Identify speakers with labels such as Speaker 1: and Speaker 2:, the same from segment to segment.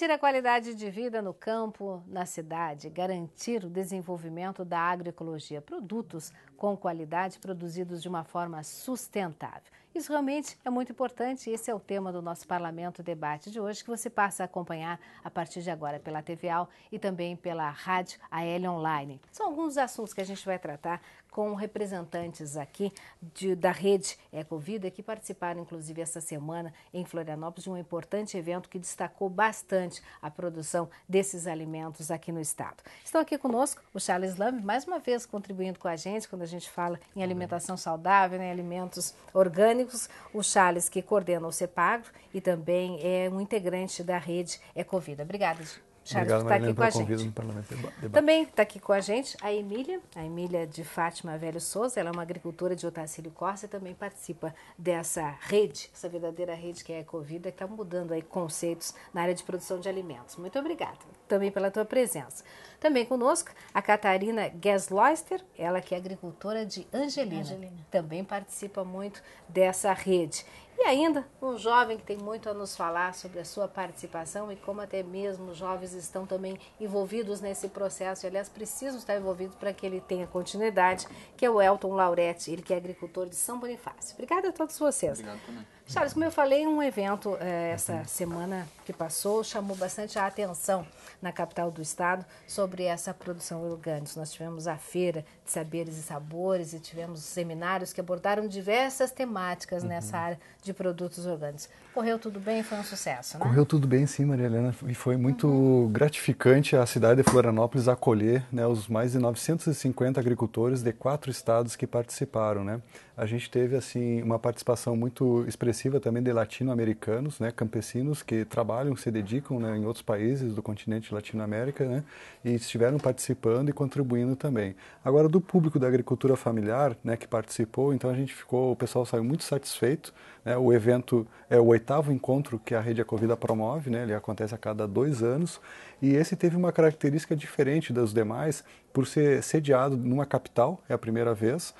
Speaker 1: Garantir a qualidade de vida no campo, na cidade, garantir o desenvolvimento da agroecologia, produtos com qualidade produzidos de uma forma sustentável. Isso realmente é muito importante e esse é o tema do nosso Parlamento Debate de hoje, que você passa a acompanhar a partir de agora pela TV Al e também pela Rádio AL Online. São alguns assuntos que a gente vai tratar com representantes aqui de, da rede Ecovida, que participaram, inclusive, essa semana em Florianópolis de um importante evento que destacou bastante a produção desses alimentos aqui no estado. Estão aqui conosco o Charles Lamb, mais uma vez contribuindo com a gente quando a gente fala em alimentação saudável, em né, alimentos orgânicos Amigos, o Charles, que coordena o CEPAGRO e também é um integrante da rede Ecovida. Obrigada, gente. Charles, Obrigado, que está aqui com a gente. Parlamento Também está aqui com a gente a Emília, a Emília de Fátima Velho Souza, ela é uma agricultora de Otacílio Corsa e também participa dessa rede, essa verdadeira rede que é a Ecovida, que está mudando aí conceitos na área de produção de alimentos. Muito obrigada também pela tua presença. Também conosco a Catarina Gesloister, ela que é agricultora de Angelina, Angelina. também participa muito dessa rede. E ainda, um jovem que tem muito a nos falar sobre a sua participação e como até mesmo os jovens estão também envolvidos nesse processo, e, aliás, precisam estar envolvidos para que ele tenha continuidade, que é o Elton Lauretti, ele que é agricultor de São Bonifácio. Obrigada a todos vocês. Obrigado também. Charles, como eu falei, um evento eh, uhum. essa semana que passou chamou bastante a atenção na capital do estado sobre essa produção orgânica. Nós tivemos a feira de saberes e sabores e tivemos seminários que abordaram diversas temáticas uhum. nessa área de produtos orgânicos. Correu tudo bem? Foi um sucesso, né? Correu
Speaker 2: tudo bem, sim, Maria Helena. E foi muito uhum. gratificante a cidade de Florianópolis acolher né, os mais de 950 agricultores de quatro estados que participaram, né? a gente teve assim uma participação muito expressiva também de latino-americanos, né, campesinos que trabalham, se dedicam né, em outros países do continente latino-américa, né, e estiveram participando e contribuindo também. Agora do público da agricultura familiar, né, que participou, então a gente ficou, o pessoal saiu muito satisfeito. Né, o evento é o oitavo encontro que a Rede Acovida promove, né, ele acontece a cada dois anos e esse teve uma característica diferente dos demais por ser sediado numa capital, é a primeira vez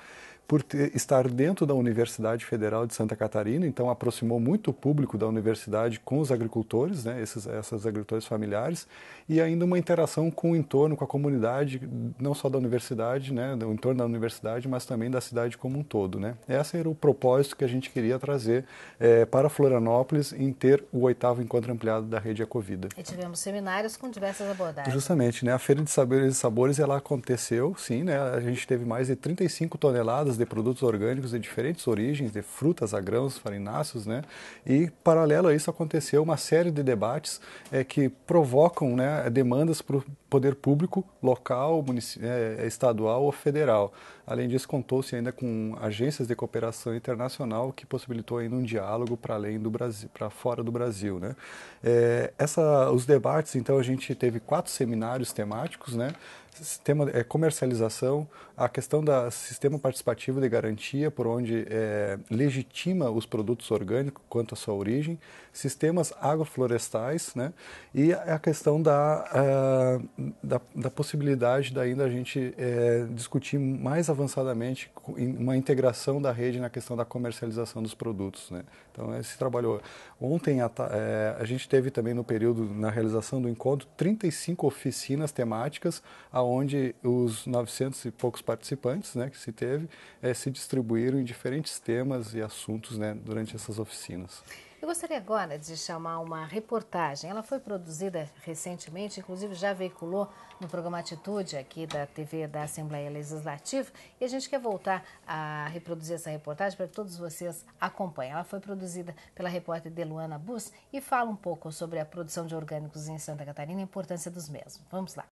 Speaker 2: por ter, estar dentro da Universidade Federal de Santa Catarina, então aproximou muito o público da universidade com os agricultores, né, esses, essas agricultores familiares, e ainda uma interação com o entorno, com a comunidade, não só da universidade, né, do entorno da universidade, mas também da cidade como um todo. Né. Esse era o propósito que a gente queria trazer é, para Florianópolis em ter o oitavo encontro ampliado da rede Ecovida.
Speaker 1: E tivemos seminários com diversas abordagens.
Speaker 2: Justamente, né, a Feira de Saberes e Sabores ela aconteceu, sim, né, a gente teve mais de 35 toneladas de produtos orgânicos de diferentes origens, de frutas a grãos, farináceos, né? E paralelo a isso aconteceu uma série de debates é, que provocam né, demandas para o poder público local, é, estadual ou federal. Além disso, contou-se ainda com agências de cooperação internacional que possibilitou ainda um diálogo para além do Brasil, para fora do Brasil, né? É, essa, os debates, então, a gente teve quatro seminários temáticos, né? Tema é comercialização, a questão do sistema participativo de garantia, por onde é, legitima os produtos orgânicos quanto à sua origem, sistemas agroflorestais, né? e a questão da, uh, da, da, possibilidade da ainda a gente é, discutir mais avançadamente uma integração da rede na questão da comercialização dos produtos. Né? Então, esse é, trabalho. Ontem a, é, a gente teve também no período, na realização do encontro, 35 oficinas temáticas, aonde os 900 e poucos participantes né, que se teve é, se distribuíram em diferentes temas e assuntos né, durante essas oficinas.
Speaker 1: Eu gostaria agora de chamar uma reportagem. Ela foi produzida recentemente, inclusive já veiculou no programa Atitude aqui da TV da Assembleia Legislativa. E a gente quer voltar a reproduzir essa reportagem para que todos vocês acompanhem. Ela foi produzida pela repórter Deluana Bus e fala um pouco sobre a produção de orgânicos em Santa Catarina e a importância dos mesmos. Vamos lá.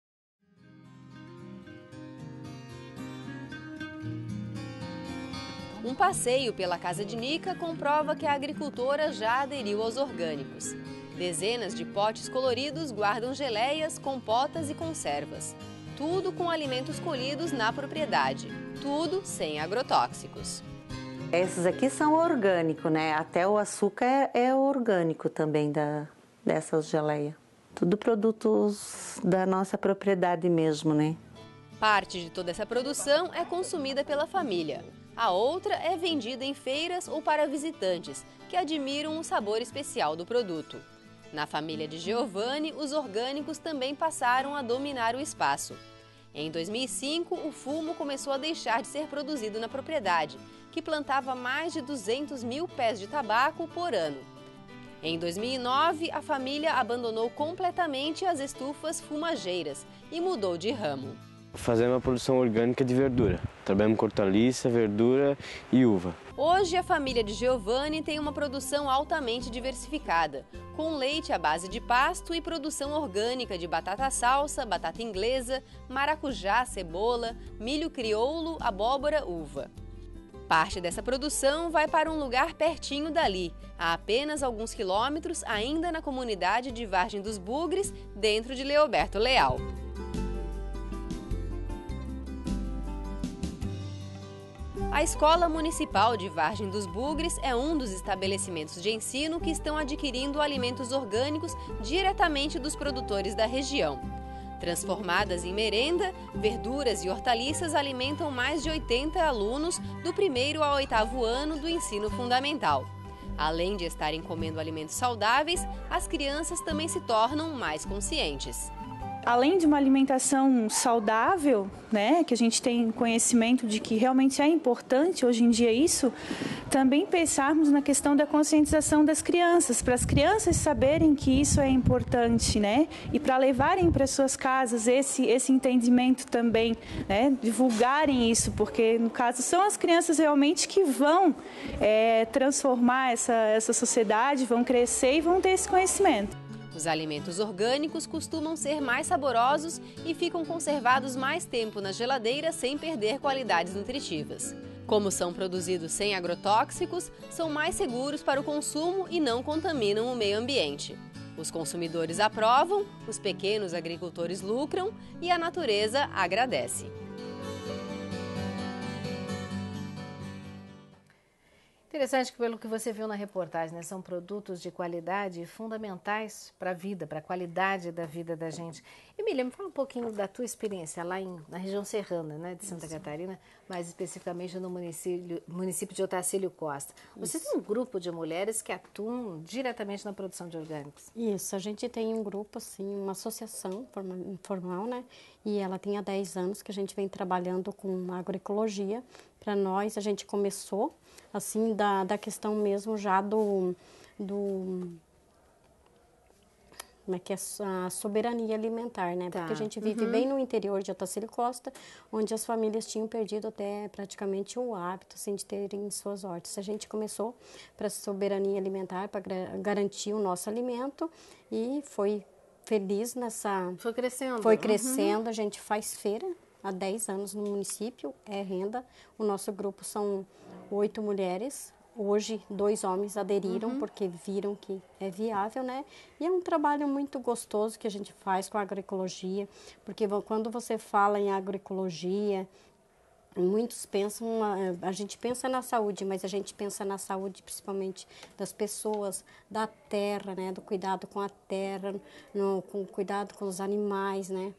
Speaker 3: Um passeio pela casa de Nica comprova que a agricultora já aderiu aos orgânicos. Dezenas de potes coloridos guardam geleias, compotas e conservas. Tudo com alimentos colhidos na propriedade. Tudo sem agrotóxicos. Esses aqui são orgânicos, né? Até o açúcar é, é orgânico também da, dessas geleias. Tudo produtos da nossa propriedade mesmo, né? Parte de toda essa produção é consumida pela família. A outra é vendida em feiras ou para visitantes que admiram o sabor especial do produto. Na família de Giovanni, os orgânicos também passaram a dominar o espaço. Em 2005, o fumo começou a deixar de ser produzido na propriedade, que plantava mais de 200 mil pés de tabaco por ano. Em 2009, a família abandonou completamente as estufas fumageiras e mudou de ramo
Speaker 4: fazemos a produção orgânica de verdura. Trabalhamos com hortaliça, verdura e uva.
Speaker 3: Hoje a família de Giovanni tem uma produção altamente diversificada, com leite à base de pasto e produção orgânica de batata salsa, batata inglesa, maracujá, cebola, milho crioulo, abóbora, uva. Parte dessa produção vai para um lugar pertinho dali, a apenas alguns quilômetros, ainda na comunidade de Vargem dos Bugres, dentro de Leoberto Leal. A Escola Municipal de Vargem dos Bugres é um dos estabelecimentos de ensino que estão adquirindo alimentos orgânicos diretamente dos produtores da região. Transformadas em merenda, verduras e hortaliças alimentam mais de 80 alunos do primeiro ao oitavo ano do ensino fundamental. Além de estarem comendo alimentos saudáveis, as crianças também se tornam mais conscientes
Speaker 5: além de uma alimentação saudável, né, que a gente tem conhecimento de que realmente é importante hoje em dia isso, também pensarmos na questão da conscientização das crianças, para as crianças saberem que isso é importante, né, e para levarem para suas casas esse esse entendimento também, né, divulgarem isso, porque no caso são as crianças realmente que vão é, transformar essa essa sociedade, vão crescer e vão ter esse conhecimento.
Speaker 3: Os alimentos orgânicos costumam ser mais saborosos e ficam conservados mais tempo na geladeira sem perder qualidades nutritivas. Como são produzidos sem agrotóxicos, são mais seguros para o consumo e não contaminam o meio ambiente. Os consumidores aprovam, os pequenos agricultores lucram e a natureza agradece. Interessante que pelo que você viu na
Speaker 1: reportagem, né, são produtos de qualidade fundamentais para a vida, para a qualidade da vida da gente. Emília, me fala um pouquinho da tua experiência lá em, na região serrana né, de Santa Isso. Catarina, mais especificamente no município, município de Otacílio Costa. Você Isso. tem um grupo de mulheres que atuam diretamente na produção de orgânicos. Isso, a gente tem um grupo, assim, uma
Speaker 6: associação informal né? E ela tem há 10 anos que a gente vem trabalhando com agroecologia para nós. A gente começou assim da, da questão mesmo já do, do como é que é a soberania alimentar, né? Tá. Porque a gente vive uhum. bem no interior de Otacílio Costa, onde as famílias tinham perdido até praticamente o hábito assim, de terem suas hortas. A gente começou para soberania alimentar, para garantir o nosso alimento e foi feliz nessa. Foi crescendo. Foi uhum. crescendo. Uhum. A gente faz feira há 10 anos no município, é renda. O nosso grupo são oito mulheres. Hoje, dois homens aderiram uhum. porque viram que é viável, né? E é um trabalho muito gostoso que a gente faz com a agroecologia, porque quando você fala em agroecologia, muitos pensam, a gente pensa na saúde, mas a gente pensa na saúde principalmente das pessoas, da terra, né? Do cuidado com a terra, no, com cuidado com os animais, né?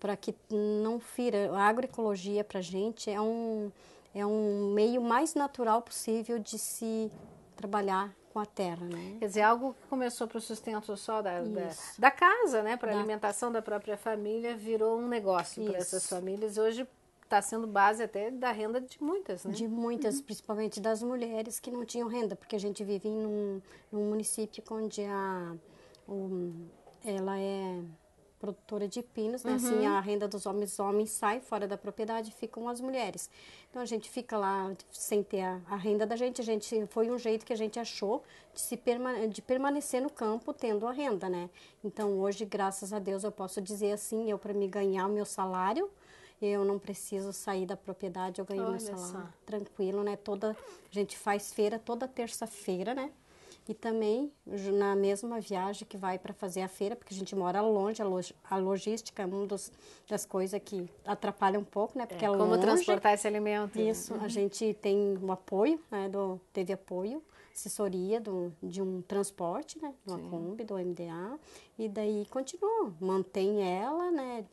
Speaker 6: para que não fira. A agroecologia para a gente é um, é um meio mais natural possível de se trabalhar
Speaker 1: com a terra, né? Quer dizer, algo que começou para o sustento só da, da, da, casa, né? Para a alimentação da própria família, virou um negócio para essas famílias. Hoje está sendo base
Speaker 6: até da renda de muitas, né? De muitas, uhum. principalmente das mulheres que não tinham renda, porque a gente vive num, num município onde a, um, ela é produtora de pinos, né? Assim, uhum. Assim, a renda dos homens, homens sai fora da propriedade e ficam as mulheres. Então, a gente fica lá sem ter a, a, renda da gente. A gente foi um jeito que a gente achou de, se de permanecer no campo tendo a renda, né? Então, hoje, graças a Deus, eu posso dizer assim, eu para me ganhar o meu salário, eu não preciso sair da propriedade, eu ganho Olha meu salário. Só. Tranquilo, né? Toda, a gente faz feira toda terça-feira, né? E também na mesma viagem que vai para fazer a feira, porque a gente mora longe, a logística é uma das coisas que atrapalha um pouco, né? Porque é, é como longe. transportar esse alimento. Né? Isso, a uhum. gente tem um apoio, né? Do, teve apoio, assessoria do, de um transporte, né? uma kombi do MDA, e daí continua, mantém ela, né?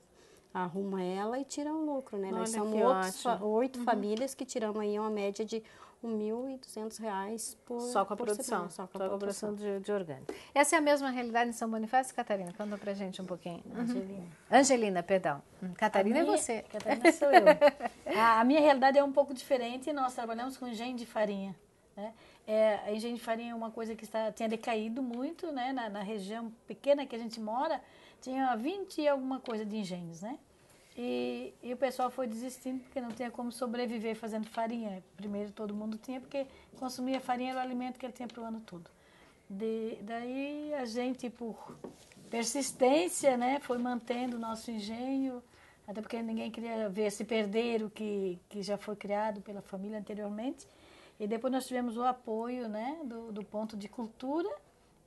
Speaker 6: Arruma ela e tira o lucro, né? Olha Nós somos oito, fa oito uhum. famílias que tiramos aí uma média de R$ 1.200 por Só com a por produção. Semana, só com a só produção, de,
Speaker 1: de, orgânico. Essa é a mesma realidade em São Bonifácio, Catarina? Conta pra gente um pouquinho. Uhum. Angelina. Angelina, perdão. Hum, Catarina é minha, é você. Catarina sou eu. a, a, minha
Speaker 5: realidade é um pouco diferente. Nós trabalhamos com engenho de farinha. Né? É, a engenho de farinha é uma coisa que está, tinha decaído muito né? na, na região pequena que a gente mora. Tinha 20 e alguma coisa de engenhos, né? E, e, o pessoal foi desistindo porque não tinha como sobreviver fazendo farinha. Primeiro todo mundo tinha, porque consumia farinha era o alimento que ele tinha para o ano todo. De, daí a gente, por persistência, né, foi mantendo o nosso engenho, até porque ninguém queria ver esse perdeiro que, que já foi criado pela família anteriormente. E depois nós tivemos o apoio né, do, do ponto de cultura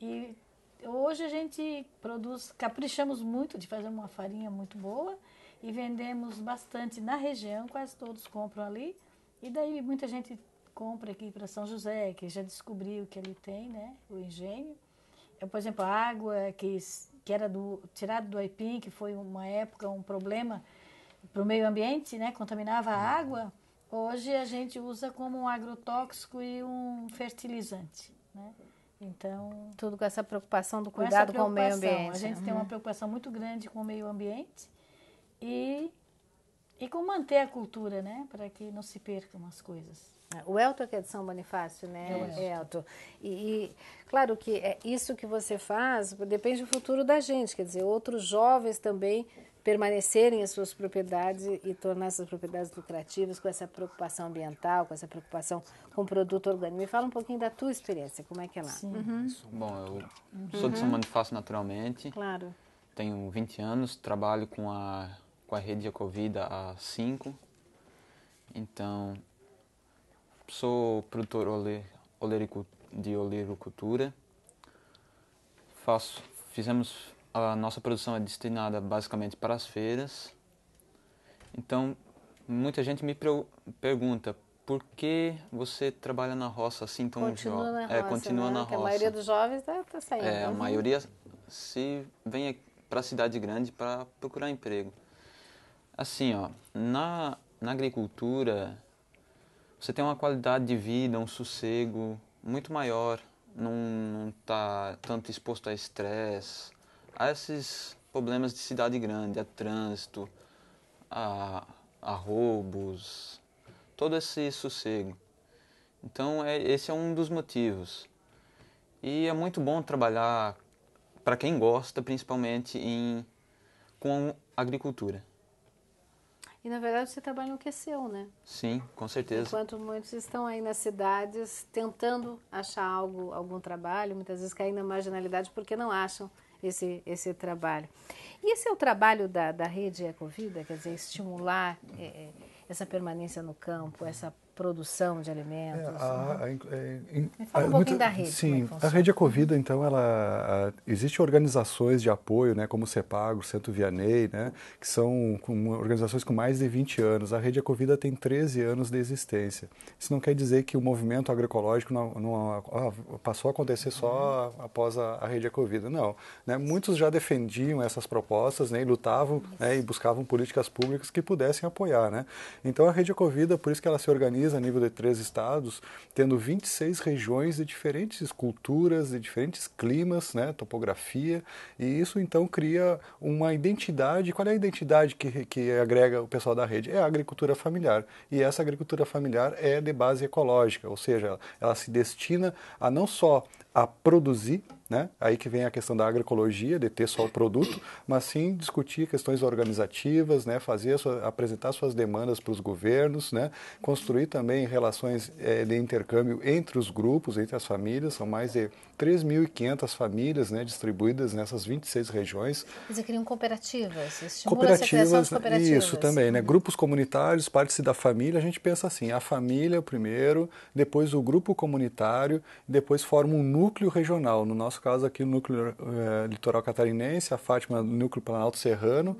Speaker 5: e hoje a gente produz, caprichamos muito de fazer uma farinha muito boa e vendemos bastante na região, quase todos compram ali. E daí muita gente compra aqui para São José, que já descobriu que ali tem, né, o engenho. Eu, por exemplo, a água que, que era do, tirada do aipim, que foi uma época um problema para o meio ambiente, né, contaminava a uhum. água, hoje a gente usa como um agrotóxico e um fertilizante, né?
Speaker 1: Então, tudo com essa preocupação do cuidado com, preocupação, com o meio ambiente. A gente uhum. tem uma uhum.
Speaker 5: preocupação muito grande com o meio ambiente e, e com manter a cultura, né? Para que
Speaker 1: não se percam as coisas. É, o Elton é que é de São Bonifácio, né, é. Elton? E, e, claro que é isso que você faz depende do futuro da gente, quer dizer, outros jovens também permanecerem as suas propriedades e tornar essas propriedades lucrativas com essa preocupação ambiental, com essa preocupação com o produto orgânico. Me fala um pouquinho da tua experiência, como é que é lá? Uhum.
Speaker 4: Bom, eu sou de uhum. São Bonifácio naturalmente. Claro. Tenho 20 anos, trabalho com a com a rede de Covid há cinco. Então, sou produtor olerico, de olericultura. Faço, fizemos a nossa produção é destinada basicamente para as feiras. Então, muita gente me pergunta por que você trabalha na roça assim tão continua jovem? Na é, roça, é, continua né? na Porque roça. A maioria dos
Speaker 1: jovens está tá saindo. É, a maioria
Speaker 4: se vem para a cidade grande para procurar emprego. Assim, ó, na, na agricultura, você tem uma qualidade de vida, um sossego muito maior, não, não tá tanto exposto a estresse, a esses problemas de cidade grande, a trânsito, a, a roubos, todo esse sossego. Então, é, esse é um dos motivos. E é muito bom trabalhar, para quem gosta, principalmente em, com agricultura.
Speaker 1: E na verdade você trabalha no que é seu, né?
Speaker 4: Sim, com certeza. Enquanto
Speaker 1: muitos estão aí nas cidades tentando achar algo, algum trabalho, muitas vezes caem na marginalidade porque não acham esse, esse trabalho. E esse é o trabalho da, da rede Ecovida, quer dizer, estimular é, essa permanência no campo, essa produção de é, alimentos? Né?
Speaker 2: É, a, fala um pouquinho da rede. É sim, é a rede Ecovida, então, ela existe organizações de apoio, né, como o CEPAGO, Centro Vianney, né, que são com, organizações com mais de 20 anos. A rede Ecovida tem 13 anos de existência. Isso não quer dizer que o movimento agroecológico não, não passou a acontecer só uhum. após a, rede Ecovida, não. Né, muitos já defendiam essas propostas, né, e lutavam né, e buscavam políticas públicas que pudessem apoiar, né. Então, a rede Ecovida, por isso que ela se organiza a nível de três estados, tendo 26 regiões de diferentes culturas, de diferentes climas, né, topografia, e isso então cria uma identidade. Qual é a identidade que, que agrega o pessoal da rede? É a agricultura familiar. E essa agricultura familiar é de base ecológica, ou seja, ela, ela se destina a não só a produzir né? Aí que vem a questão da agroecologia, de ter só o produto, mas sim discutir questões organizativas, né? fazer sua, apresentar suas demandas para os governos, né? construir também relações é, de intercâmbio entre os grupos, entre as famílias, são mais de 3.500 famílias né? distribuídas nessas 26 regiões.
Speaker 1: Eles criam cooperativas, estimula cooperativas, cooperativas. Isso também, né?
Speaker 2: grupos comunitários, parte-se da família, a gente pensa assim, a família é primeiro, depois o grupo comunitário, depois forma um núcleo regional, no nosso nosso caso aqui no núcleo é, litoral catarinense, a Fátima no núcleo Planalto Serrano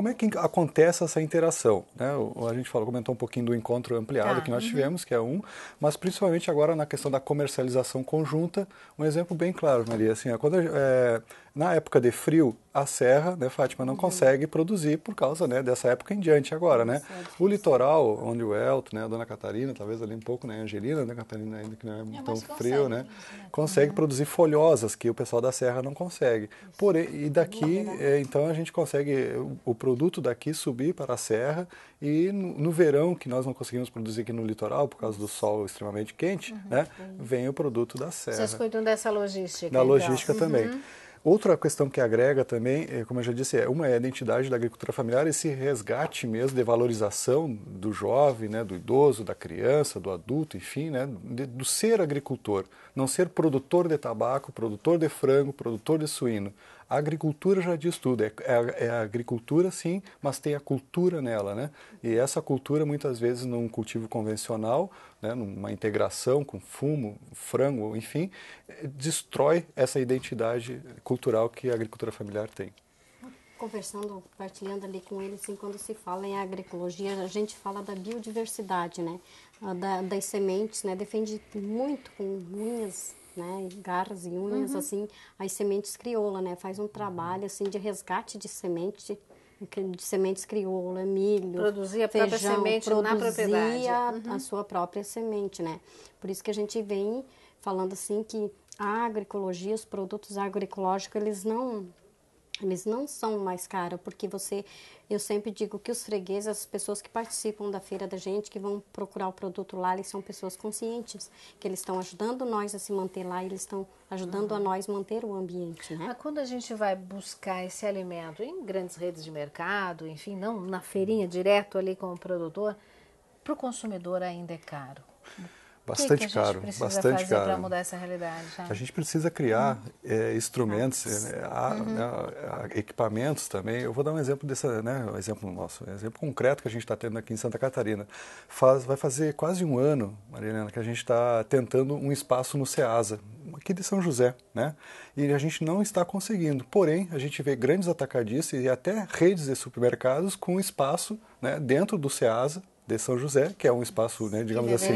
Speaker 2: como é que acontece essa interação? Né? A gente falou, comentou um pouquinho do encontro ampliado tá, que nós uhum. tivemos, que é um, mas principalmente agora na questão da comercialização conjunta, um exemplo bem claro, Maria, assim, é, quando, é, na época de frio, a serra, né, Fátima, não uhum. consegue produzir por causa né, dessa época em diante agora, né? É o litoral, onde o Elton, né, a Dona Catarina, talvez ali um pouco, né, a Angelina, né, Catarina ainda que não é, é tão frio, né, né? Uhum. consegue, né? Consegue uhum. produzir folhosas que o pessoal da serra não consegue. Porém, e daqui, é, então, a gente consegue o, o produto daqui subir para a serra e no, no, verão, que nós não conseguimos produzir aqui no litoral por causa do sol extremamente quente, uhum, né, vem o produto da serra. Vocês cuidam
Speaker 1: dessa logística? Da então. logística uhum. também.
Speaker 2: Outra questão que agrega também, eh, como eu já disse, é uma é a identidade da agricultura familiar, esse resgate mesmo de valorização do jovem, né, do idoso, da criança, do adulto, enfim, né, de, do ser agricultor, não ser produtor de tabaco, produtor de frango, produtor de suíno, a agricultura já diz tudo, é, é, é, a agricultura sim, mas tem a cultura nela, né? E essa cultura muitas vezes num cultivo convencional, né, numa integração com fumo, frango, enfim, destrói essa identidade cultural que a agricultura familiar tem
Speaker 6: conversando, partilhando ali com ele, assim, quando se fala em agroecologia, a gente fala da biodiversidade, né? Ah, da, das sementes, né? Defende muito com unhas né, garras e unhas, uhum. assim, as sementes crioula, né, faz um trabalho, assim, de resgate de semente, de sementes crioula, é milho, produzia feijão, própria semente produzia na propriedade. Uhum. a sua própria semente, né, por isso que a gente vem falando, assim, que a agroecologia, os produtos agroecológicos, eles não eles não são mais caros, porque você, eu sempre digo que os fregueses, as pessoas que participam da feira da gente, que vão procurar o produto lá, eles são pessoas conscientes, que eles estão ajudando nós a se manter lá, eles estão
Speaker 1: ajudando uhum. a nós manter o ambiente, né? Mas quando a gente vai buscar esse alimento em grandes redes de mercado, enfim, não na feirinha direto ali com o produtor, para o consumidor ainda é caro. Bastante que que caro, bastante caro. mudar essa realidade. Né? A
Speaker 2: gente precisa criar é, instrumentos, eh, uhum. né, equipamentos também. Eu vou dar um exemplo dessa, né, um exemplo nosso, um exemplo concreto que a gente está tendo aqui em Santa Catarina. Faz, vai fazer quase um ano, Marilena, que a gente está tentando um espaço no Ceasa, aqui de São José, né? E a gente não está conseguindo. Porém, a gente vê grandes atacadistas e até redes de supermercados com espaço, né, dentro do Ceasa de São José, que é um espaço, né, digamos assim,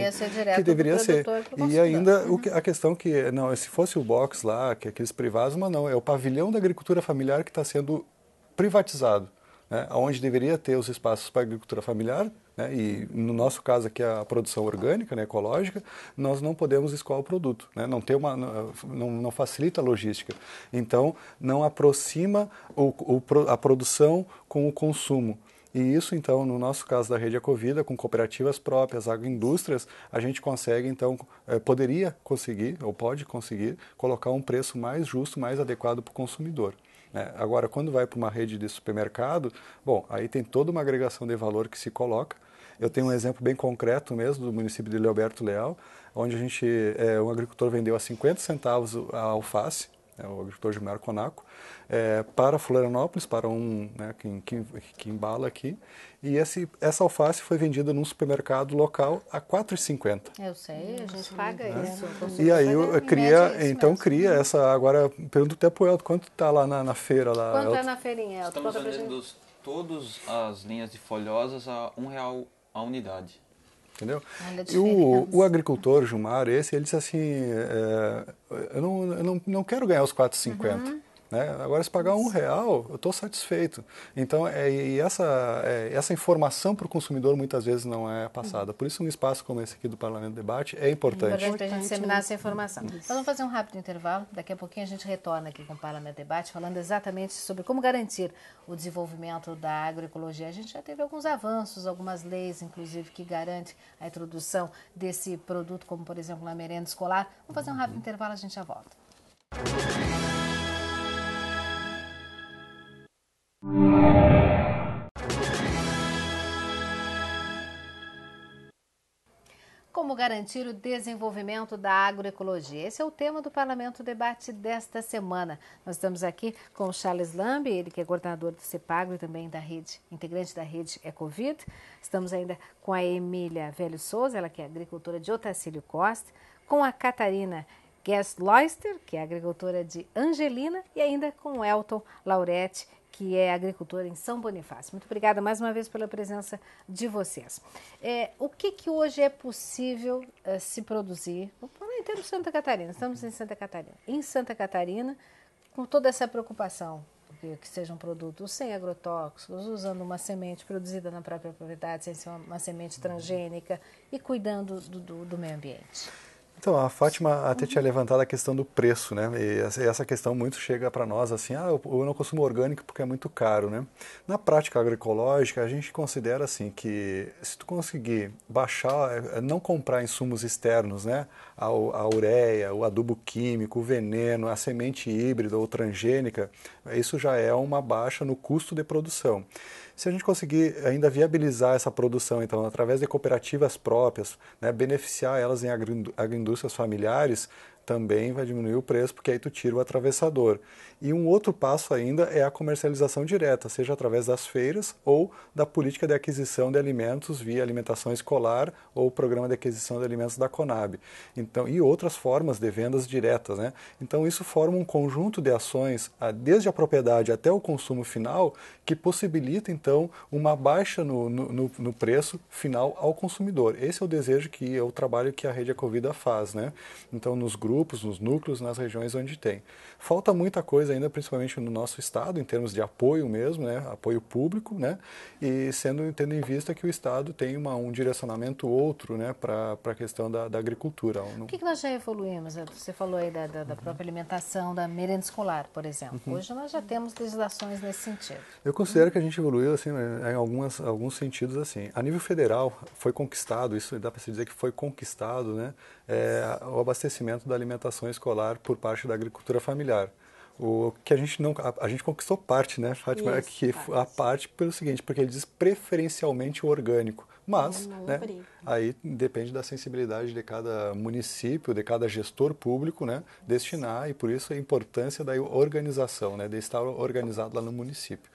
Speaker 2: que deveria assim, ser. Direto que deveria ser. E ainda uhum. que, a questão que, não, se fosse o box lá, que é aqueles privados, mas não, é o pavilhão da agricultura familiar que está sendo privatizado, né, onde deveria ter os espaços para a agricultura familiar, né, e no nosso caso aqui a produção orgânica, né, ecológica, nós não podemos escoar o produto, né, não, tem uma, não, não, facilita a logística. Então, não aproxima o, o, a produção com o consumo. E isso, então, no nosso caso da rede Acovida com cooperativas próprias, agroindústrias, a gente consegue, então, eh, poderia conseguir, ou pode conseguir, colocar um preço mais justo, mais adequado para o consumidor. Né? Agora, quando vai para uma rede de supermercado, bom, aí tem toda uma agregação de valor que se coloca, eu tenho um exemplo bem concreto mesmo do município de Leoberto Leal, onde a gente, é, um agricultor vendeu a 50 centavos a alface é o agricultor Gilmar Conaco, é, para Florianópolis, para um né, que, que, que, embala aqui. E esse, essa alface foi vendida num supermercado local a R$ 4,50.
Speaker 1: Eu sei, a gente paga né? Então, isso. E aí eu, cria, então
Speaker 2: mesmo. cria essa. Agora, pergunto até para o quanto está lá na, na, feira? Lá, quanto está é
Speaker 1: na feirinha, Elton? Estamos vendendo
Speaker 4: todas as linhas de folhosas a um real a unidade
Speaker 2: entendeu? E o, o agricultor Jumar esse, ele disse assim, é, é, eu, não, eu não, não quero ganhar os 4,50. Uhum. Né? Agora, se pagar um real, eu estou satisfeito. Então, é, e essa, é, essa informação para o consumidor muitas vezes não é passada. Uhum. Por isso, um espaço como esse aqui do Parlamento Debate é importante. É importante a
Speaker 1: gente disseminar essa informação. Então, vamos fazer um rápido intervalo. Daqui a pouquinho a gente retorna aqui com o Parlamento Debate, falando exatamente sobre como garantir o desenvolvimento da agroecologia. A gente já teve alguns avanços, algumas leis, inclusive, que garantem a introdução desse produto, como, por exemplo, na merenda escolar. Vamos fazer um rápido uhum. intervalo, a gente já volta. Como garantir o desenvolvimento da agroecologia? Esse é o tema do Parlamento Debate desta semana. Nós estamos aqui com o Charles Lambe, ele que é coordenador do CEPAGRO e também da rede, integrante da rede Ecovid. Estamos ainda com a Emília Velho Souza, ela que é agricultora de Otacílio Costa, com a Catarina Guest Loister, que é agricultora de Angelina, e ainda com o Elton Lauretti, que é agricultora em São Bonifácio. Muito obrigada mais uma vez pela presença de vocês. É, o que, que hoje é possível é, se produzir? interior de Santa Catarina, estamos em Santa Catarina. Em Santa Catarina, com toda essa preocupação que sejam produtos sem agrotóxicos, usando uma semente produzida na própria propriedade, sem ser uma, uma semente transgênica e cuidando do, do, do meio ambiente.
Speaker 2: Então, a Fátima até tinha levantado a questão do preço, né? E essa questão muito chega para nós assim, ah, eu não consumo orgânico porque é muito caro, né? Na prática agroecológica, a gente considera assim que se tu conseguir baixar, é, é não comprar insumos externos, né? A, a ureia, o adubo químico, o veneno, a semente híbrida ou transgênica, isso já é uma baixa no custo de produção. Se a gente conseguir ainda viabilizar essa produção, então, através de cooperativas próprias, né, beneficiar elas em agroindústrias familiares, também vai diminuir o preço, porque aí tu tira o atravessador. E um outro passo ainda é a comercialização direta, seja através das feiras ou da política de aquisição de alimentos via alimentação escolar ou programa de aquisição de alimentos da Conab. Então, e outras formas de vendas diretas, né? Então, isso forma um conjunto de ações, ah, desde a propriedade até o consumo final, que possibilita então uma baixa no, no, no preço final ao consumidor. Esse é o desejo que é o trabalho que a Rede Ecovida faz, né? Então, nos grupos grupos, nos núcleos, nas regiões onde tem. Falta muita coisa ainda, principalmente no nosso estado, em termos de apoio mesmo, né? apoio público, né? e sendo tendo em vista que o estado tem uma, um direcionamento outro né? para a questão da, da agricultura. O que,
Speaker 1: que, nós já evoluímos? É, você falou aí da, da, da uhum. própria alimentação, da merenda escolar, por exemplo. Uhum. Hoje nós já temos legislações nesse sentido.
Speaker 2: Eu considero uhum. que a gente evoluiu assim, né, em algumas, alguns sentidos assim. A nível federal foi conquistado, isso dá para se dizer que foi conquistado, né? é, o abastecimento da alimentação escolar por parte da agricultura familiar. O que a gente não a, a gente conquistou parte, né, Fátima, Isso, é que parte. a parte pelo seguinte, porque ele diz preferencialmente o orgânico, mas né, aí depende da sensibilidade de cada município, de cada gestor público, né, destinar e por isso a importância da organização, né, de estar organizado lá no município.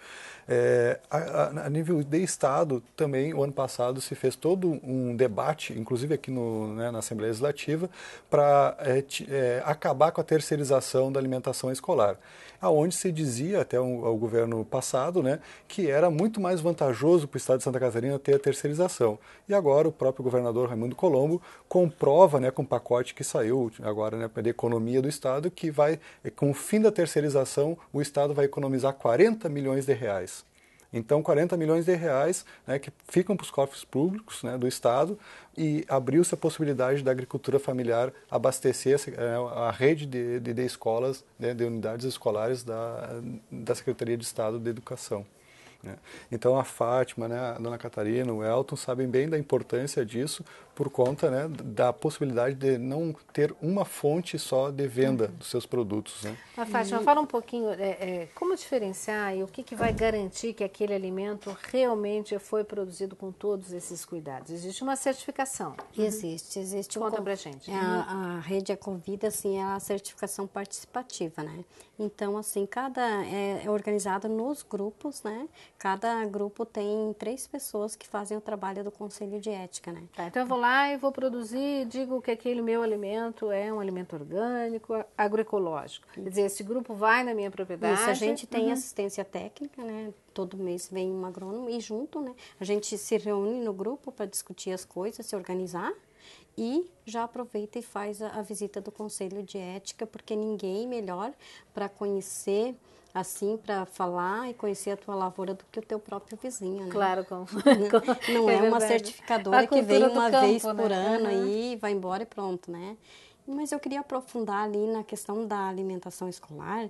Speaker 2: É, a, a, nível de Estado, também, o ano passado, se fez todo um debate, inclusive aqui no, né, na Assembleia Legislativa, para é, é, acabar com a terceirização da alimentação escolar. Aonde se dizia, até o ao governo passado, né, que era muito mais vantajoso para o Estado de Santa Catarina ter a terceirização. E agora o próprio governador Raimundo Colombo comprova né, com o um pacote que saiu agora né, da economia do Estado que vai, com o fim da terceirização, o Estado vai economizar 40 milhões de reais. Então, 40 milhões de reais né, que ficam para os cofres públicos né, do Estado e abriu-se a possibilidade da agricultura familiar abastecer é, a rede de, de, de escolas, né, de unidades escolares da, da Secretaria de Estado de Educação. Né? Então a Fátima, né, a Dona Catarina, o Elton sabem bem da importância disso por conta né, da possibilidade de não ter uma fonte só de venda uhum. dos seus produtos. Né?
Speaker 1: A Fátima, fala um pouquinho é, é, como diferenciar e o que, que vai garantir que aquele alimento realmente foi produzido com todos esses cuidados. Existe uma certificação. Uhum. Existe, existe. Conta com... pra gente. É, a, a rede é convida, assim, é a certificação
Speaker 6: participativa, né? Então, assim, cada é, é organizado nos grupos, né? Cada grupo tem três pessoas que fazem o trabalho do conselho de ética, né? Tá, então eu
Speaker 1: vou lá e vou produzir, digo que aquele meu alimento é um alimento orgânico, agroecológico. Quer dizer, esse grupo vai na minha propriedade. Isso, a gente tem uhum. assistência técnica, né? Todo
Speaker 6: mês vem um agrônomo e junto, né? A gente se reúne no grupo para discutir as coisas, se organizar e já aproveita e faz a, a visita do conselho de ética, porque ninguém melhor para conhecer assim para falar e conhecer a tua lavoura do que o teu próprio vizinho, né? Claro, como não, é não é, é uma certificadora que vem uma campo, vez por né? ano uhum. e vai embora e pronto, né? Mas eu queria aprofundar ali na questão da alimentação escolar,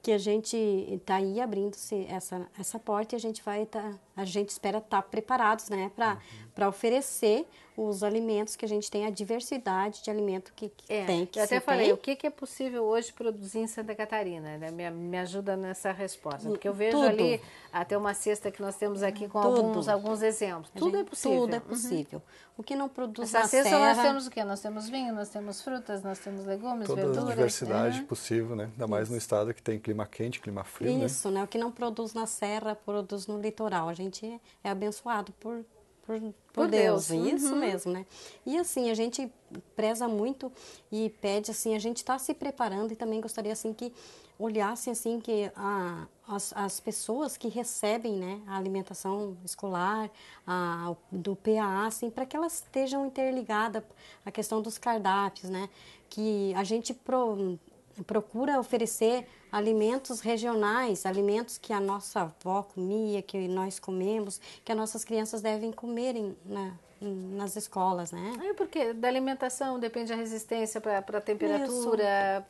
Speaker 6: que a gente está aí abrindo-se essa essa porta e a gente vai tá, a gente espera estar tá preparados, né, para uhum para oferecer os alimentos que a gente tem, a diversidade de alimento que, que é, tem. Que eu até falei, o
Speaker 1: que, que, é possível hoje produzir em Santa Catarina? Né? Me, me ajuda nessa resposta, porque eu vejo tudo. ali até uma cesta que nós temos aqui com alguns, alguns exemplos. Né? Tudo gente, é possível. Tudo é uhum. possível. Uhum. O que não produz Essa na cesta serra, nós temos o quê? Nós temos vinho, nós temos frutas, nós temos legumes, toda verduras. Toda a diversidade é.
Speaker 2: possível, né? Ainda mais no estado que tem clima quente, clima frio, né? Isso,
Speaker 6: né? né? O que não produz na
Speaker 1: serra, produz
Speaker 6: no litoral. A gente é abençoado por por, por, por Deus. Deus. Isso uhum. mesmo, né? E assim, a gente preza muito e pede assim, a gente está se preparando e também gostaria assim que olhassem assim que a, as, as pessoas que recebem né, a alimentação escolar, a, do PAA, assim, para que elas estejam interligadas a questão dos cardápios, né? Que a gente pro, procura oferecer alimentos regionais, alimentos que a nossa avó comia, que nós comemos, que as nossas crianças devem comerem na, nas escolas,
Speaker 1: né? Ah, é porque da alimentação depende a resistência para a temperatura,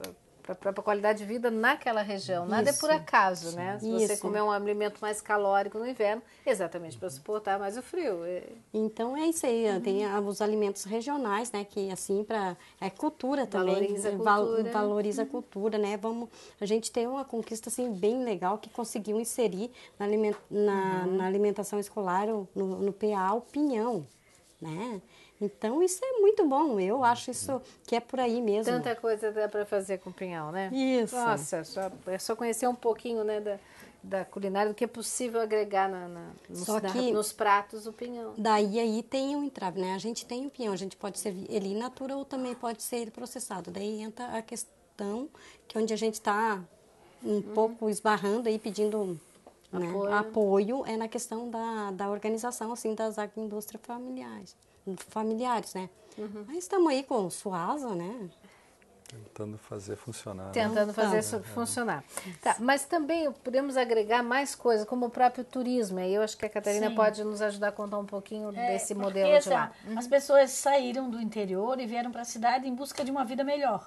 Speaker 1: para a própria qualidade de vida naquela região. Nada é por acaso, né? Se Isso. você comer um alimento mais calórico no inverno, exatamente para suportar mais o frio. É. Então é isso aí, uhum. tem os
Speaker 6: alimentos regionais, né? Que assim para é cultura também, valoriza a cultura, val, valoriza uhum. a cultura, né? Vamos, a gente tem uma conquista assim bem legal que conseguiu inserir na, aliment, na, uhum. na alimentação escolar no, no PA o pinhão, né? Então isso é muito
Speaker 1: bom, eu uhum. acho isso que é por aí mesmo. Tanta coisa dá para fazer com pinhão, né? Isso. Nossa, é só, é só conhecer um pouquinho né, da, da culinária, do que é possível agregar na, na nos, na, nos pratos o pinhão.
Speaker 6: Daí aí tem o um entrave, né? A gente tem o pinhão, a gente pode servir ele in natura ou também pode ser ele processado. Daí entra a questão que é onde a gente está um hum. pouco esbarrando aí, pedindo
Speaker 1: né, apoio. Né, apoio,
Speaker 6: é na questão da, da organização, assim, das agroindústrias familiares familiares,
Speaker 1: né? Uhum. Mas estamos aí com suasa, né?
Speaker 2: Tentando fazer funcionar. Né? Tentando né? fazer
Speaker 1: é. funcionar. Tá, mas também podemos agregar mais coisas, como o próprio turismo. eu acho que a Catarina Sim. pode nos ajudar a contar um pouquinho é, desse modelo porque, de lá. As uhum. pessoas
Speaker 5: saíram do interior e vieram para a cidade em busca de uma vida melhor.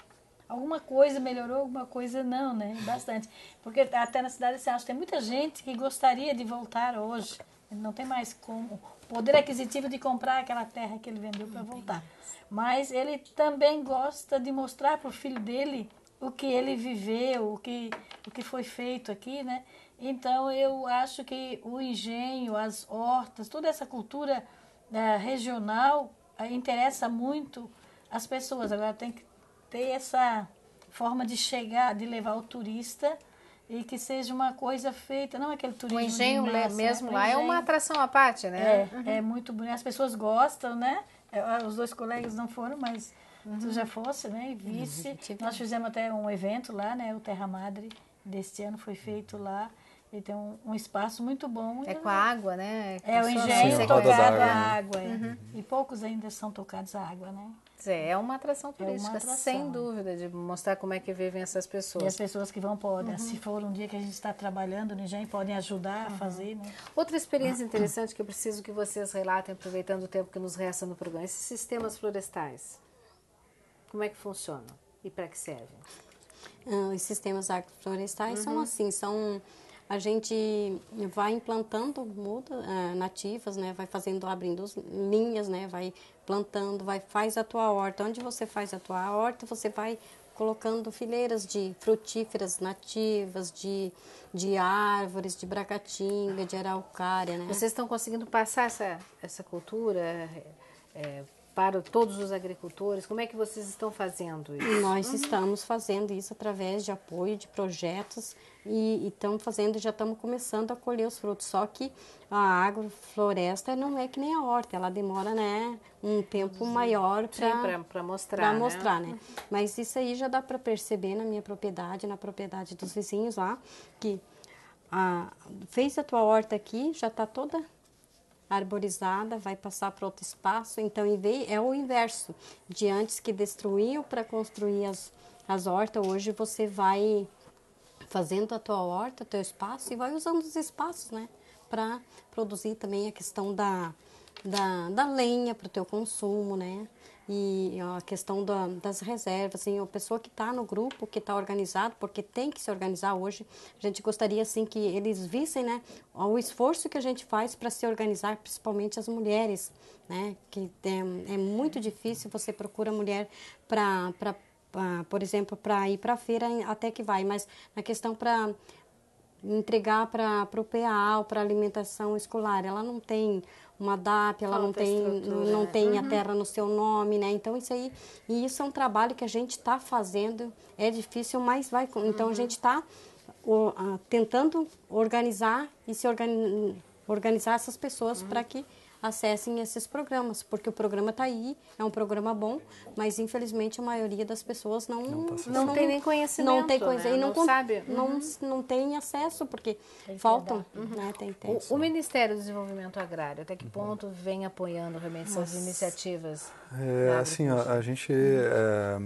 Speaker 5: Alguma coisa melhorou, alguma coisa não, né? Bastante. Porque até na cidade você acha que tem muita gente que gostaria de voltar hoje ele não tem mais como, poder aquisitivo de comprar aquela terra que ele vendeu para voltar. Mas ele também gosta de mostrar para o filho dele o que ele viveu, o que, o que foi feito aqui, né? Então eu acho que o engenho, as hortas, toda essa cultura né, regional eh, interessa muito as pessoas. Agora tem que ter essa forma de chegar, de levar o turista e que seja uma coisa feita, não é aquele turismo. O engenho massa, né, é mesmo né? lá engenho. é uma atração
Speaker 1: à parte, né? É, uhum. é
Speaker 5: muito bonito. As pessoas gostam, né? É, ah, os dois colegas não foram, mas uhum. tu já fosse, né? E uhum, visse. Uhum. Nós fizemos até um evento lá, né? O Terra Madre deste ano foi feito lá. Ele tem um, um espaço muito bom. É com a água, né? é, é o engenho Sim, tocado à né? água. água é. uhum. E poucos ainda são tocados à água, né?
Speaker 1: É uma atração turística, é uma atração. sem dúvida, de mostrar como é que vivem essas pessoas. E as pessoas que vão podem, uhum. se for um dia que a gente está trabalhando no engenho podem ajudar uhum. a fazer. Né? Outra experiência interessante que eu preciso que vocês relatem, aproveitando o tempo que nos resta no programa, esses sistemas florestais, como é que funcionam e para que servem?
Speaker 6: Ah, os sistemas agroflorestais uhum. são assim, são a gente vai implantando muda, uh, nativas, né? Vai fazendo, abrindo linhas, né? Vai plantando, vai faz a tua horta. Onde você faz a tua horta, você vai colocando fileiras de frutíferas nativas, de, de árvores, de bracatinga, de
Speaker 1: araucária, né? Vocês estão conseguindo passar essa, essa cultura é, é para todos os agricultores? Como é que vocês estão fazendo isso? Nós uhum. estamos fazendo isso através
Speaker 6: de apoio de projetos e estamos fazendo, já estamos começando a colher os frutos. Só que a agrofloresta não é que nem a horta, ela demora né, um tempo maior para mostrar. Pra né? mostrar né? né? Mas isso aí já dá para perceber na minha propriedade, na propriedade dos vizinhos lá, que a, fez a tua horta aqui, já está toda arborizada, vai passar para outro espaço. Então, é o inverso. De antes que destruiu para construir as, as hortas, hoje você vai fazendo a tua horta, teu espaço e vai usando os espaços, né? Para produzir também a questão da, da, da lenha para o teu consumo, né? e a questão da, das reservas, assim, a pessoa que está no grupo, que está organizado, porque tem que se organizar hoje, a gente gostaria assim que eles vissem, né, o esforço que a gente faz para se organizar, principalmente as mulheres, né, que é, é muito difícil você procura mulher para por exemplo, para ir para a feira até que vai, mas na questão para entregar para o PA ou para alimentação escolar, ela não tem uma DAP, ela não tem, não né? tem uhum. a terra no seu nome, né? Então isso aí, e isso é um trabalho que a gente está fazendo, é difícil, mas vai. Então a uhum. gente está tentando organizar e se organi organizar essas pessoas uhum. para que acessem esses programas, porque o programa está aí, é um programa bom, mas infelizmente a maioria das pessoas não não, tá não tem nem conhecimento, não tem conhecimento, né? não, não, sabe, não, uhum.
Speaker 1: não tem acesso porque tem faltam, uhum. né? Tem, tem. O, o, Ministério do Desenvolvimento Agrário, até que uhum. ponto vem apoiando realmente essas iniciativas?
Speaker 2: É, assim, a, a gente é,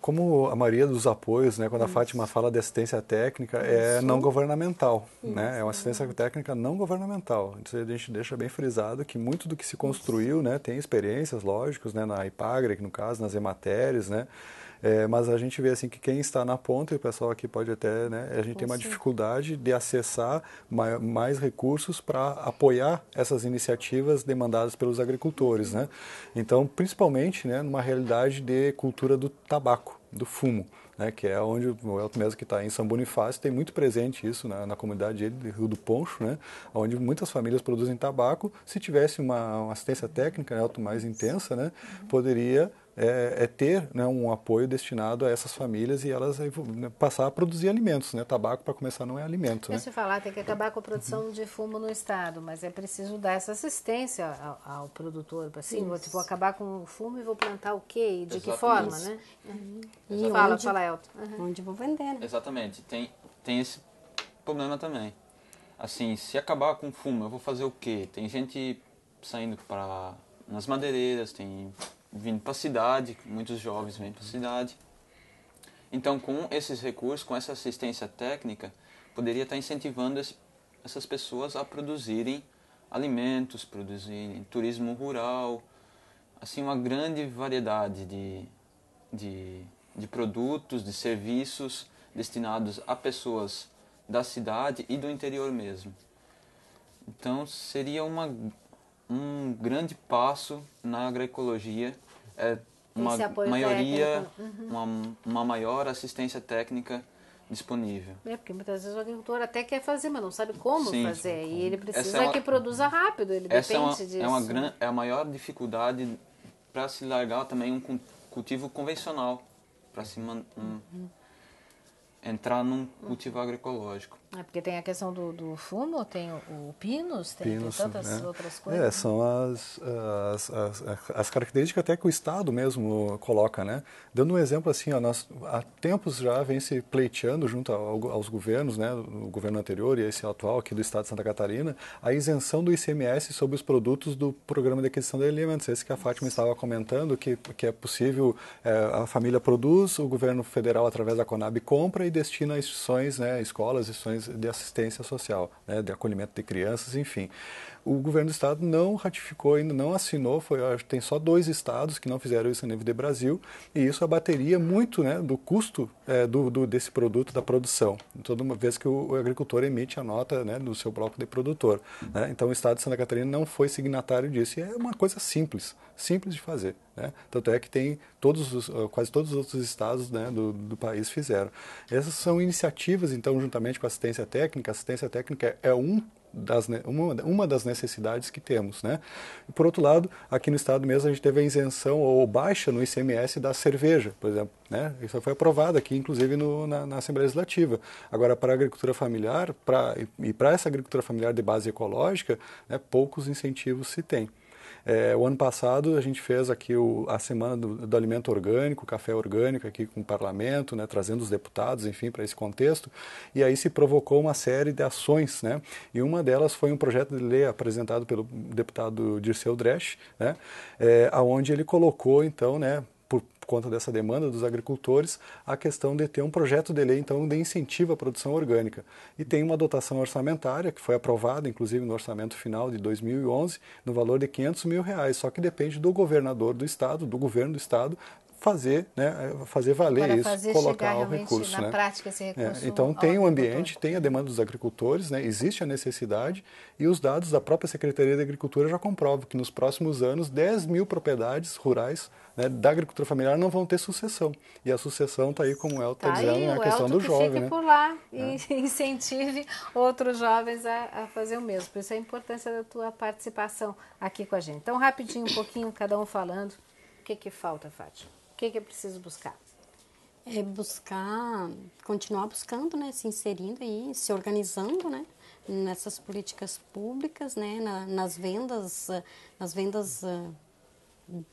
Speaker 2: como a maioria dos apoios, né, quando a Fátima fala de assistência técnica, é Isso. é não governamental, Isso. né? É uma assistência técnica não governamental. a gente deixa bem frisado que muito do que se construiu, né, tem experiências, lógicos, né, na IPAGRE, no caso, nas EMATERES, né, é, mas a gente vê assim que quem está na ponta, e o pessoal aqui pode até, né, a gente tem uma dificuldade de acessar mais, mais recursos para apoiar essas iniciativas demandadas pelos agricultores, né? Então, principalmente, né, numa realidade de cultura do tabaco, do fumo. Né, que é onde o Elton mesmo que está em São Bonifácio tem muito presente isso na, na comunidade dele, de Rio do Poncho, né, onde muitas famílias produzem tabaco. Se tivesse uma, uma assistência técnica, né, Elton, mais intensa, né, poderia é, é ter né, um apoio destinado a essas famílias e elas né, passar a produzir alimentos. Né? Tabaco, para começar, não é alimento. Né? Deixa né? eu
Speaker 1: falar, tem que acabar com a produção de fumo no Estado, mas é preciso dar essa assistência ao, ao produtor. Assim, Sim. vou, tipo, acabar com o fumo e vou plantar o quê e de Exato, que forma, isso. né? Uhum. E fala, onde, fala, Elton. Uhum. Onde vou vender, né?
Speaker 4: Exatamente. Tem, tem esse problema também. Assim, se acabar com o fumo, eu vou fazer o quê? Tem gente saindo para nas madeireiras, tem vindo para a cidade, muitos jovens vêm para a cidade. Então, com esses recursos, com essa assistência técnica, poderia estar tá incentivando esse, essas pessoas a produzirem alimentos, produzirem turismo rural, assim uma grande variedade de, de, de produtos, de serviços destinados a pessoas da cidade e do interior mesmo. Então seria uma um grande passo na agroecologia. É uma maioria, uhum. uma, uma maior assistência técnica disponível.
Speaker 1: É, porque muitas vezes o agricultor até quer fazer, mas não sabe como Sim, fazer. Como. E ele é precisa é uma, que produza rápido, ele é depende é uma, disso. É, uma
Speaker 4: é a maior dificuldade para se largar também um cultivo convencional, para se um, uhum. entrar num cultivo agroecológico.
Speaker 1: É porque tem a questão do, do fumo, tem o, o pinus, tem, pinus, tem tantas né? outras é, coisas. É,
Speaker 2: são as, as, as, as, características até que o Estado mesmo coloca, né? Dando um exemplo assim, ó, nós, há tempos já vem se pleiteando junto ao, aos governos, né? O governo anterior e esse atual aqui do Estado de Santa Catarina, a isenção do ICMS sobre os produtos do Programa de Aquisição de Alimentos. Esse que a Fátima estava comentando, que, que é possível, é, a família produz, o governo federal através da Conab compra e destina a instituições, né? Escolas, instituições de assistência social, né, de acolhimento de crianças, enfim. O governo do estado não ratificou ainda, não assinou, foi, tem só dois estados que não fizeram isso a nível de Brasil, e isso abateria muito né, do custo é, do, do, desse produto, da produção, toda uma vez que o, o agricultor emite a nota né, do seu bloco de produtor. Né? Então o estado de Santa Catarina não foi signatário disso, e é uma coisa simples, simples de fazer. Né? Tanto é que tem todos os, ah, quase todos os outros estados né, do, do, país fizeram. Essas são iniciativas, então, juntamente com assistência técnica. Assistência técnica é um das, uma, uma das necessidades que temos. Né? Por outro lado, aqui no Estado mesmo a gente teve a isenção ou baixa no ICMS da cerveja, por exemplo. Né? Isso foi aprovado aqui, inclusive, no, na, na, Assembleia Legislativa. Agora, para a agricultura familiar pra, e para essa agricultura familiar de base ecológica, né, poucos incentivos se tem. É, o ano passado a gente fez aqui o, a semana do, do, alimento orgânico, café orgânico aqui com o parlamento, né, trazendo os deputados, enfim, para esse contexto. E aí se provocou uma série de ações, né? E uma delas foi um projeto de lei apresentado pelo deputado Dirceu Dresch, né? É, aonde ele colocou então, né, por conta dessa demanda dos agricultores, a questão de ter um projeto de lei, então, de incentivo à produção orgânica. E tem uma dotação orçamentária, que foi aprovada, inclusive, no orçamento final de 2011, no valor de 500 mil reais, só que depende do governador do estado, do governo do estado, fazer, né, fazer valer Para isso, fazer colocar o recurso. Na né? prática
Speaker 1: esse é, recurso é, então
Speaker 2: tem o ambiente, tem a demanda dos agricultores, né, existe a necessidade e os dados da própria Secretaria da Agricultura já comprovam que nos próximos anos 10 mil propriedades rurais né, da agricultura familiar não vão ter sucessão. E a sucessão está aí, como o Elton está tá dizendo, é a questão Elton do que jovem. Fique né? por
Speaker 1: lá e é. incentive outros jovens a, a, fazer o mesmo. Por isso a importância da tua participação aqui com a gente. Então, rapidinho, um pouquinho, cada um falando. O que, que falta, Fátima? O que, que é preciso buscar?
Speaker 6: É buscar, continuar buscando, né, se inserindo aí, se organizando, né, nessas políticas públicas, né, na, nas vendas, nas vendas ah,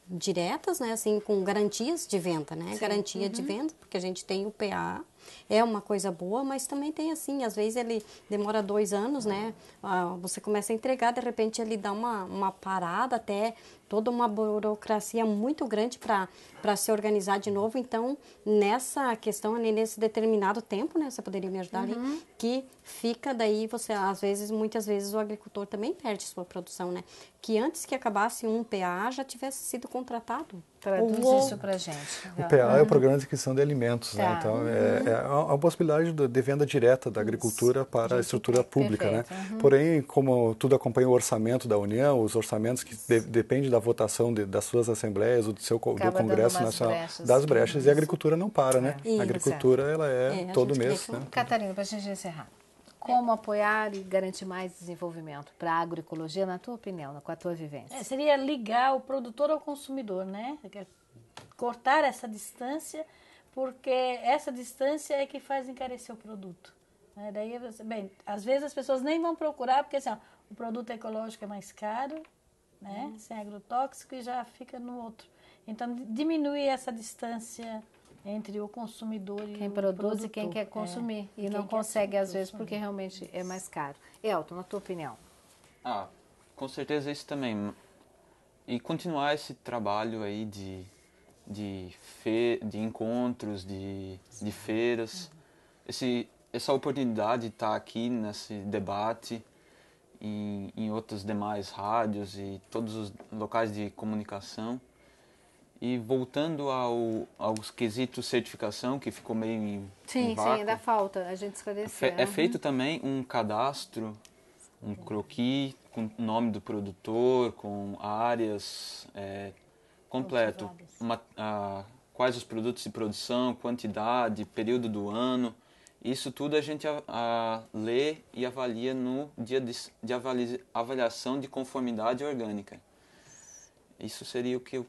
Speaker 6: diretas, né, assim, com garantias de venda, né, Sim. garantia uhum. de venda, porque a gente tem o PA, é uma coisa boa, mas também tem assim, às vezes ele demora dois anos, né? Ah, você começa a entregar, de repente ele dá uma, uma parada até toda uma burocracia muito grande para se organizar de novo. Então, nessa questão, nesse determinado tempo, né? Você poderia me ajudar uhum. ali, que fica daí, você às vezes, muitas vezes, o agricultor também perde sua produção, né? Que antes que acabasse um PA já tivesse sido
Speaker 1: contratado. Traduz o, isso para gente.
Speaker 2: O PA é o Programa de Aquisição de Alimentos, né? tá. né? então é, uhum. é, é uma possibilidade de venda direta da agricultura para a estrutura pública. Né? Uhum. Porém, como tudo acompanha o orçamento da União, os orçamentos que de, dependem da votação de, das suas assembleias, do, seu, do Congresso Nacional, brechas, das brechas, isso. e a agricultura não para. Né? É. A é. agricultura ela é, é todo mês. Né? Catarina,
Speaker 1: para a gente encerrar. Como é. apoiar e garantir mais desenvolvimento para a agroecologia, na tua opinião, com a tua vivência? É, seria ligar
Speaker 5: o produtor ao consumidor, né? Cortar essa distância, porque essa distância é que faz encarecer o produto. Né? Daí, bem, às vezes as pessoas nem vão procurar, porque assim, ó, o produto ecológico é mais caro, né? Hum. Sem agrotóxico e já fica no outro. Então, diminuir essa distância entre o consumidor e quem o produz produtor. e quem
Speaker 1: quer é, consumir é, e não consegue às vezes porque realmente é mais caro. Elton, a tua opinião?
Speaker 4: Ah, com certeza isso também. E continuar esse trabalho aí de de, fe, de encontros, de, de feiras, uhum. esse essa oportunidade de estar aqui nesse debate em, em outros demais rádios e todos os locais de comunicação e voltando ao, aos quesitos certificação, que ficou meio em. Sim, em sim, ainda
Speaker 1: falta a gente esclarecer. É, é uhum. feito
Speaker 4: também um cadastro, um croquis com o nome do produtor, com áreas, é, completo. Uma, a, quais os produtos de produção, quantidade, período do ano. Isso tudo a gente a, a, lê e avalia no dia de, de avalia, avaliação de conformidade orgânica. Isso seria o que eu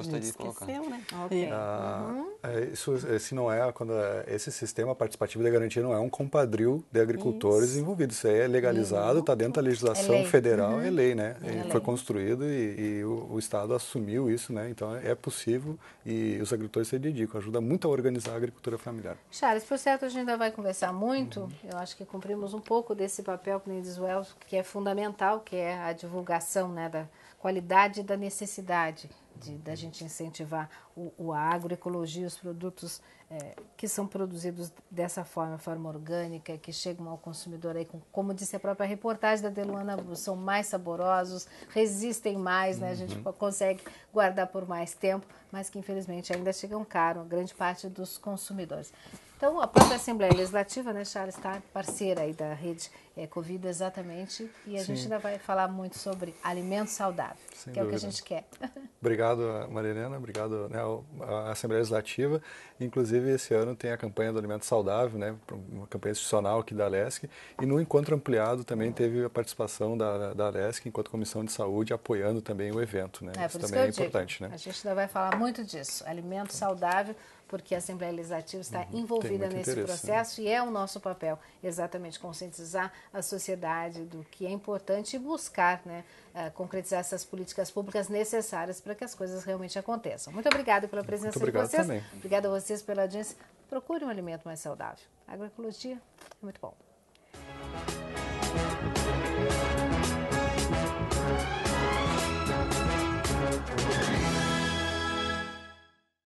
Speaker 4: gostaria Esqueceu, de
Speaker 3: colocar. Né? Okay.
Speaker 2: Ah, uhum. É, isso, esse não é quando esse sistema participativo da garantia não é um compadril de agricultores isso. envolvidos. Isso aí é legalizado, está uhum. dentro da é legislação é federal, uhum. é lei, né? É lei. Foi construído e, e o, o, Estado assumiu isso, né? Então é possível e os agricultores se dedicam, ajuda muito a organizar a agricultura familiar.
Speaker 1: Charles, por certo a gente ainda vai conversar muito. Uhum. Eu acho que cumprimos um pouco desse papel que diz Wells, que é fundamental, que é a divulgação, né, da qualidade da necessidade de, da gente incentivar o, o agroecologia, os produtos é, que são produzidos dessa forma, forma orgânica, que chegam ao consumidor aí, com, como disse a própria reportagem da Deluana, são mais saborosos, resistem mais, né? A gente uhum. consegue guardar por mais tempo, mas que infelizmente ainda chegam caro a grande parte dos consumidores. Então, a própria Assembleia Legislativa, né, Charles, está parceira aí da rede é, Covid exatamente, e a Sim. gente ainda vai falar muito sobre alimento saudável, Sem que dúvida. é o que a gente quer.
Speaker 2: Obrigado, Maria Helena, obrigado né, à Assembleia Legislativa. Inclusive, esse ano tem a campanha do Alimento Saudável, né, uma campanha institucional aqui da LESC, e no encontro ampliado também teve a participação da, da LESC enquanto Comissão de Saúde, apoiando também o evento. Né? É, isso também isso é digo. importante. Né? A gente
Speaker 1: ainda vai falar muito disso, alimento saudável, porque a Assembleia Legislativa está uhum, envolvida nesse interesse, né? processo e é o nosso papel exatamente conscientizar a sociedade do que é importante e buscar né, eh, concretizar essas políticas públicas necessárias para que as coisas realmente aconteçam. Muito obrigada pela presença de vocês. Também. Obrigada a vocês pela audiência. Procure um alimento mais saudável. A agroecologia é muito bom.